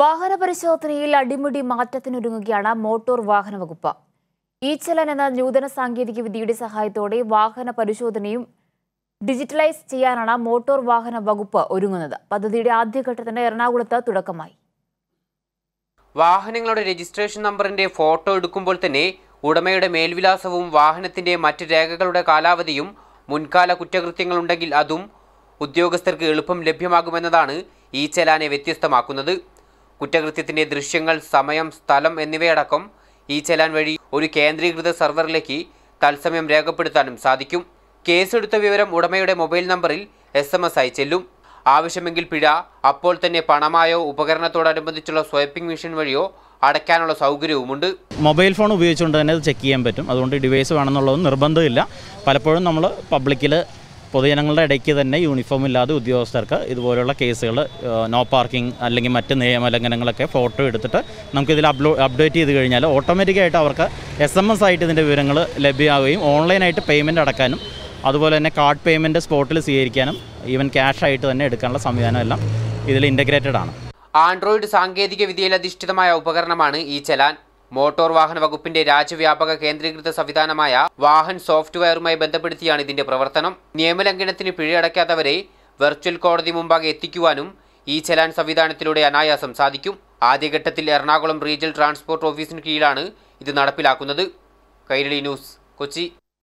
വാഹന പരിശോധനയിൽ അടിമുടി മാറ്റത്തിനൊരുങ്ങുകയാണ് മോട്ടോർ വാഹന വകുപ്പ് ഇ ചലൻ എന്ന നൂതന സാങ്കേതിക വിദ്യയുടെ സഹായത്തോടെ വാഹന പരിശോധനയും ഡിജിറ്റലൈസ് ചെയ്യാനാണ് മോട്ടോർ വാഹന വകുപ്പ് ഒരുങ്ങുന്നത് പദ്ധതിയുടെ ആദ്യഘട്ടത്തിന് എറണാകുളത്ത് തുടക്കമായി വാഹനങ്ങളുടെ രജിസ്ട്രേഷൻ നമ്പറിന്റെ ഫോട്ടോ എടുക്കുമ്പോൾ തന്നെ ഉടമയുടെ മേൽവിലാസവും വാഹനത്തിന്റെ മറ്റ് രേഖകളുടെ കാലാവധിയും മുൻകാല കുറ്റകൃത്യങ്ങളുണ്ടെങ്കിൽ അതും ഉദ്യോഗസ്ഥർക്ക് എളുപ്പം ലഭ്യമാകുമെന്നതാണ് ഈ ചലാനെ വ്യത്യസ്തമാക്കുന്നത് കുറ്റകൃത്യത്തിന്റെ ദൃശ്യങ്ങൾ സമയം സ്ഥലം എന്നിവയടക്കം ഈ ചെലാൻ വഴി ഒരു കേന്ദ്രീകൃത സെർവറിലേക്ക് തത്സമയം രേഖപ്പെടുത്താനും സാധിക്കും കേസെടുത്ത വിവരം ഉടമയുടെ മൊബൈൽ നമ്പറിൽ എസ് എം എസ് ആയി ആവശ്യമെങ്കിൽ പിഴ അപ്പോൾ തന്നെ പണമായോ ഉപകരണത്തോടനുബന്ധിച്ചുള്ള സ്വൈപ്പിംഗ് മെഷീൻ വഴിയോ അടയ്ക്കാനുള്ള സൗകര്യവുമുണ്ട് മൊബൈൽ ഫോൺ ഉപയോഗിച്ചുകൊണ്ട് തന്നെ അത് ചെക്ക് ചെയ്യാൻ പറ്റും അതുകൊണ്ട് ഡിവൈസ് വേണമെന്നുള്ളത് നിർബന്ധമില്ല പലപ്പോഴും നമ്മൾ പബ്ലിക്കിൽ പൊതുജനങ്ങളുടെ ഇടയ്ക്ക് തന്നെ യൂണിഫോം ഇല്ലാതെ ഉദ്യോഗസ്ഥർക്ക് ഇതുപോലുള്ള കേസുകൾ നോ പാർക്കിംഗ് അല്ലെങ്കിൽ മറ്റ് നിയമലംഘനങ്ങളൊക്കെ ഫോട്ടോ എടുത്തിട്ട് നമുക്കിതിൽ അപ്ലോ അപ്ഡേറ്റ് ചെയ്ത് കഴിഞ്ഞാൽ ഓട്ടോമാറ്റിക്കായിട്ട് അവർക്ക് എസ് എം എസ് ആയിട്ട് ഇതിൻ്റെ വിവരങ്ങൾ ലഭ്യമാവുകയും ഓൺലൈനായിട്ട് പേയ്മെൻ്റ് അടക്കാനും അതുപോലെ തന്നെ കാർഡ് പേയ്മെൻ്റ് സ്പോട്ടിൽ സ്വീകരിക്കാനും ഈവൻ ക്യാഷായിട്ട് ആയിട്ട് തന്നെ എടുക്കാനുള്ള സംവിധാനം എല്ലാം ഇതിൽ ഇൻ്റഗ്രേറ്റഡ് ആണ് ആൻഡ്രോയിഡ് സാങ്കേതിക വിദ്യയിൽ അധിഷ്ഠിതമായ ഉപകരണമാണ് ഈ ചലാൻ മോട്ടോർ വാഹന വകുപ്പിന്റെ രാജ്യവ്യാപക കേന്ദ്രീകൃത സംവിധാനമായ വാഹൻ സോഫ്റ്റ്വെയറുമായി ബന്ധപ്പെടുത്തിയാണ് ഇതിന്റെ പ്രവർത്തനം നിയമലംഘനത്തിന് പിഴയടയ്ക്കാത്തവരെ വെർച്വൽ കോടതി മുമ്പാകെ എത്തിക്കുവാനും ഈ ചലാൻ സംവിധാനത്തിലൂടെ അനായാസം സാധിക്കും ആദ്യഘട്ടത്തിൽ എറണാകുളം റീജിയൽ ട്രാൻസ്പോർട്ട് ഓഫീസിന് കീഴിലാണ് ഇത് നടപ്പിലാക്കുന്നത് കൈരളി ന്യൂസ് കൊച്ചി